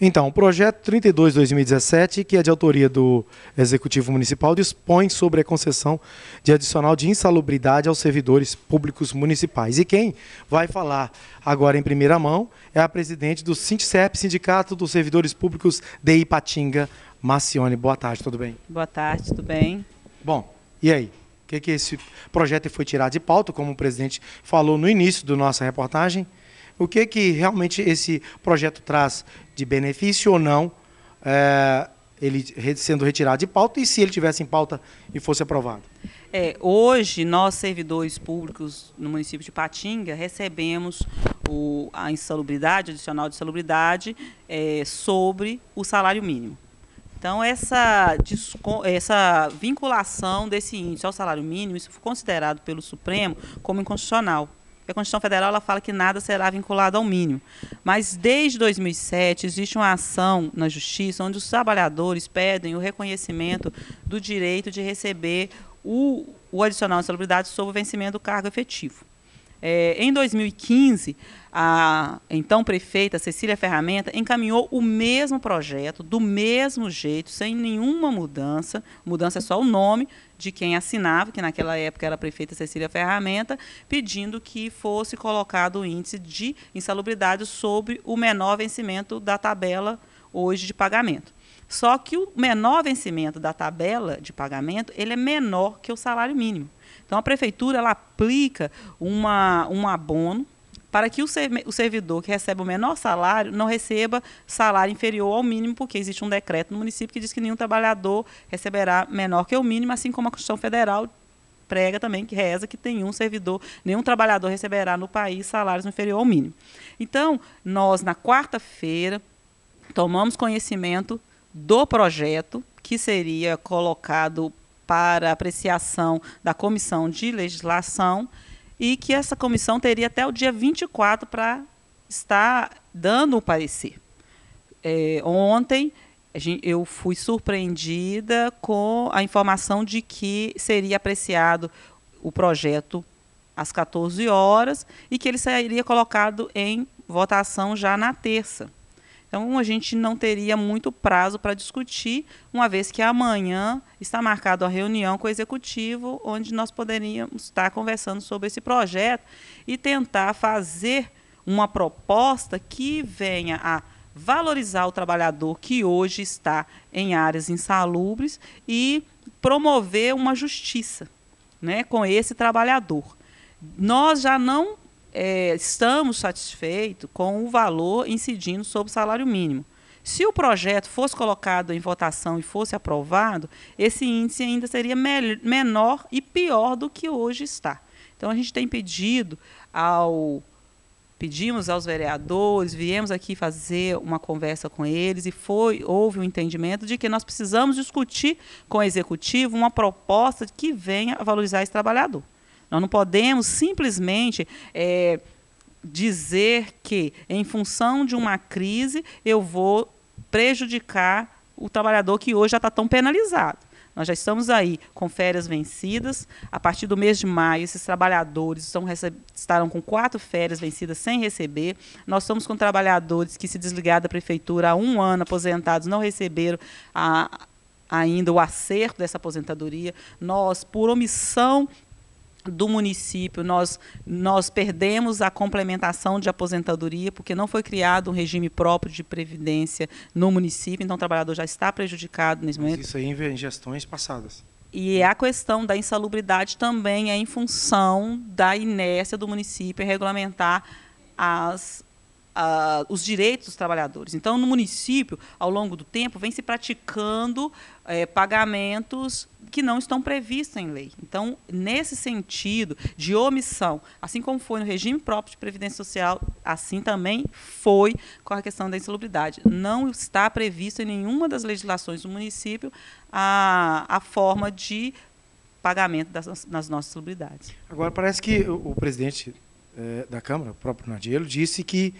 Então, o projeto 32-2017, que é de autoria do Executivo Municipal, dispõe sobre a concessão de adicional de insalubridade aos servidores públicos municipais. E quem vai falar agora em primeira mão é a presidente do SINTCEP, Sindicato dos Servidores Públicos de Ipatinga, Marcione. Boa tarde, tudo bem? Boa tarde, tudo bem? Bom, e aí? O que, que esse projeto foi tirado de pauta, como o presidente falou no início da nossa reportagem? O que, que realmente esse projeto traz de benefício ou não, é, ele sendo retirado de pauta e se ele tivesse em pauta e fosse aprovado? É, hoje, nós, servidores públicos no município de Patinga, recebemos o, a insalubridade, adicional de insalubridade, é, sobre o salário mínimo. Então, essa, essa vinculação desse índice ao salário mínimo, isso foi considerado pelo Supremo como inconstitucional a Constituição Federal ela fala que nada será vinculado ao mínimo. Mas desde 2007 existe uma ação na Justiça onde os trabalhadores pedem o reconhecimento do direito de receber o, o adicional de salubridade sob o vencimento do cargo efetivo. É, em 2015, a então prefeita Cecília Ferramenta encaminhou o mesmo projeto, do mesmo jeito, sem nenhuma mudança. Mudança é só o nome de quem assinava, que naquela época era a prefeita Cecília Ferramenta, pedindo que fosse colocado o índice de insalubridade sobre o menor vencimento da tabela hoje de pagamento. Só que o menor vencimento da tabela de pagamento ele é menor que o salário mínimo. Então, a prefeitura ela aplica uma, um abono para que o, servidor que recebe o menor salário não receba salário inferior ao mínimo, porque existe um decreto no município que diz que nenhum trabalhador receberá menor que o mínimo, assim como a Constituição Federal prega também, que reza que nenhum servidor, nenhum trabalhador receberá no país salários inferior ao mínimo. Então, nós, na quarta-feira, tomamos conhecimento do projeto que seria colocado para apreciação da Comissão de Legislação e que essa comissão teria até o dia 24 para estar dando o parecer. É, ontem eu fui surpreendida com a informação de que seria apreciado o projeto às 14 horas e que ele seria colocado em votação já na terça. Então, a gente não teria muito prazo para discutir, uma vez que amanhã está marcada a reunião com o executivo, onde nós poderíamos estar conversando sobre esse projeto e tentar fazer uma proposta que venha a valorizar o trabalhador que hoje está em áreas insalubres e promover uma justiça né, com esse trabalhador. Nós já não é, estamos satisfeitos com o valor incidindo sobre o salário mínimo. Se o projeto fosse colocado em votação e fosse aprovado, esse índice ainda seria me menor e pior do que hoje está. Então a gente tem pedido ao pedimos aos vereadores, viemos aqui fazer uma conversa com eles e foi houve o um entendimento de que nós precisamos discutir com o executivo uma proposta que venha a valorizar esse trabalhador. Nós não podemos simplesmente é, dizer que, em função de uma crise, eu vou prejudicar o trabalhador que hoje já está tão penalizado. Nós já estamos aí com férias vencidas. A partir do mês de maio, esses trabalhadores estarão com quatro férias vencidas sem receber. Nós estamos com trabalhadores que se desligaram da prefeitura há um ano, aposentados, não receberam a, ainda o acerto dessa aposentadoria. Nós, por omissão do município, nós, nós perdemos a complementação de aposentadoria, porque não foi criado um regime próprio de previdência no município, então o trabalhador já está prejudicado nesse Mas momento. isso aí em gestões passadas. E a questão da insalubridade também é em função da inércia do município em regulamentar as, os direitos dos trabalhadores. Então, no município, ao longo do tempo, vem se praticando é, pagamentos que não estão previstos em lei. Então, nesse sentido de omissão, assim como foi no regime próprio de previdência social, assim também foi com a questão da insalubridade. Não está previsto em nenhuma das legislações do município a, a forma de pagamento das, nossas insalubridades. Agora, parece que o, o presidente é, da Câmara, o próprio Nadielo, disse que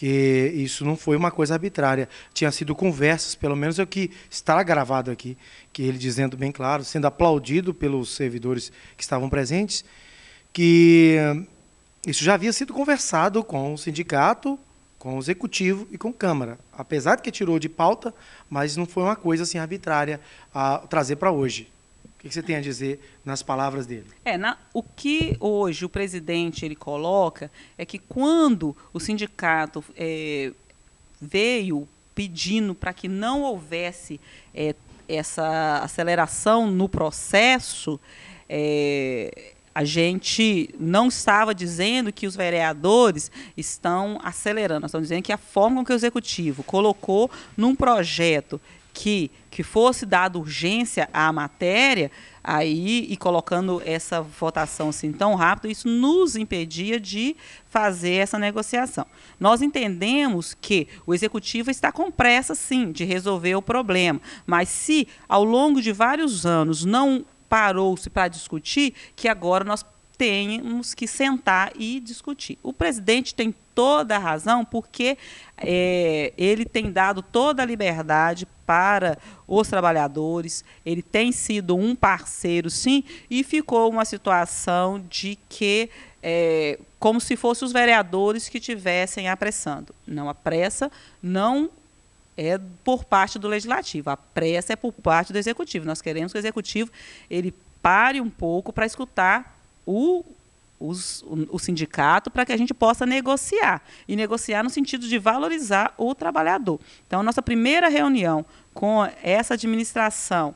que isso não foi uma coisa arbitrária. Tinha sido conversas, pelo menos é o que está gravado aqui, que ele dizendo bem claro, sendo aplaudido pelos servidores que estavam presentes, que isso já havia sido conversado com o sindicato, com o executivo e com a Câmara. Apesar de que tirou de pauta, mas não foi uma coisa assim arbitrária a trazer para hoje. O que você tem a dizer nas palavras dele? É, na, o que hoje o presidente ele coloca é que quando o sindicato é, veio pedindo para que não houvesse é, essa aceleração no processo, é, a gente não estava dizendo que os vereadores estão acelerando, nós estamos dizendo que a forma com que o executivo colocou num projeto que, que fosse dada urgência à matéria, aí e colocando essa votação assim tão rápido, isso nos impedia de fazer essa negociação. Nós entendemos que o executivo está com pressa sim de resolver o problema, mas se ao longo de vários anos não parou-se para discutir, que agora nós temos que sentar e discutir. O presidente tem toda a razão, porque é, ele tem dado toda a liberdade para os trabalhadores, ele tem sido um parceiro, sim, e ficou uma situação de que. É, como se fossem os vereadores que estivessem apressando. Não a pressa não é por parte do legislativo, a pressa é por parte do executivo. Nós queremos que o executivo ele pare um pouco para escutar o, os, o, o sindicato para que a gente possa negociar. E negociar no sentido de valorizar o trabalhador. Então, nossa primeira reunião com essa administração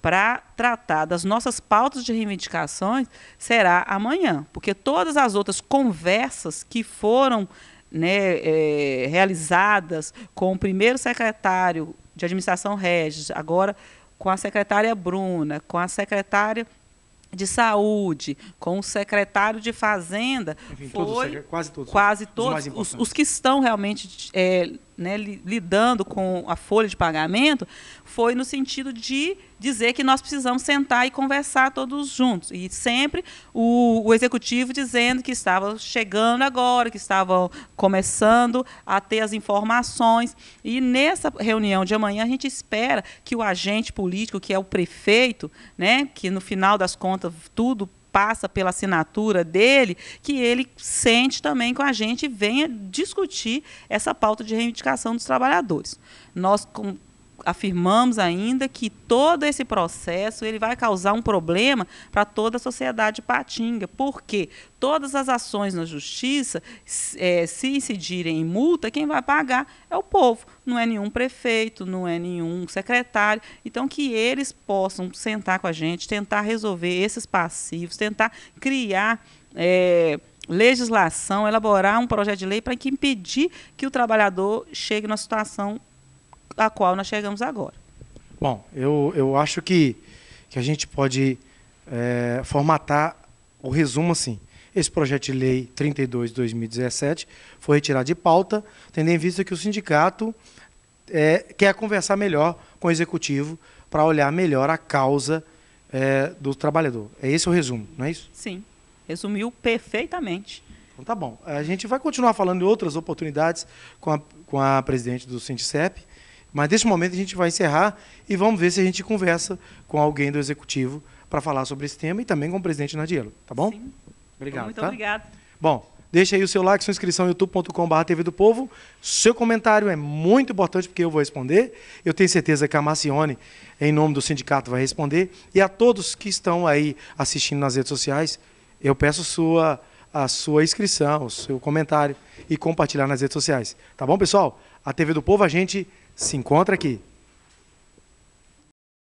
para tratar das nossas pautas de reivindicações será amanhã, porque todas as outras conversas que foram né, é, realizadas com o primeiro secretário de administração Regis, agora com a secretária Bruna, com a secretária de saúde, com o secretário de fazenda, Enfim, foi todos, quase todos, né? quase todos os, os, que estão realmente é, né, lidando com a folha de pagamento foi no sentido de dizer que nós precisamos sentar e conversar todos juntos. E sempre o, o executivo dizendo que estava chegando agora, que estava começando a ter as informações. E nessa reunião de amanhã, a gente espera que o agente político, que é o prefeito, né, que no final das contas tudo passa pela assinatura dele, que ele sente também com a gente e venha discutir essa pauta de reivindicação dos trabalhadores. Nós, afirmamos ainda que todo esse processo ele vai causar um problema para toda a sociedade patinga, porque todas as ações na justiça, é, se incidirem em multa, quem vai pagar é o povo, não é nenhum prefeito, não é nenhum secretário. Então, que eles possam sentar com a gente, tentar resolver esses passivos, tentar criar. É, legislação, elaborar um projeto de lei para que impedir que o trabalhador chegue numa situação a qual nós chegamos agora. Bom, eu, eu acho que, que a gente pode é, formatar o resumo assim. Esse projeto de lei 32 de 2017 foi retirado de pauta, tendo em vista que o sindicato é, quer conversar melhor com o executivo para olhar melhor a causa é, do trabalhador. É esse o resumo, não é isso? Sim, resumiu perfeitamente. Então tá bom. A gente vai continuar falando em outras oportunidades com a, com a presidente do Sindicep mas neste momento a gente vai encerrar e vamos ver se a gente conversa com alguém do executivo para falar sobre esse tema e também com o presidente Nadielo, tá bom? Sim. Obrigado. Muito tá? obrigado. Bom, deixa aí o seu like, sua inscrição youtube.com.br TV do Povo. Seu comentário é muito importante porque eu vou responder. Eu tenho certeza que a Marcione, em nome do sindicato, vai responder. E a todos que estão aí assistindo nas redes sociais, eu peço sua a sua inscrição, o seu comentário e compartilhar nas redes sociais. Tá bom, pessoal? A TV do Povo, a gente se encontra aqui.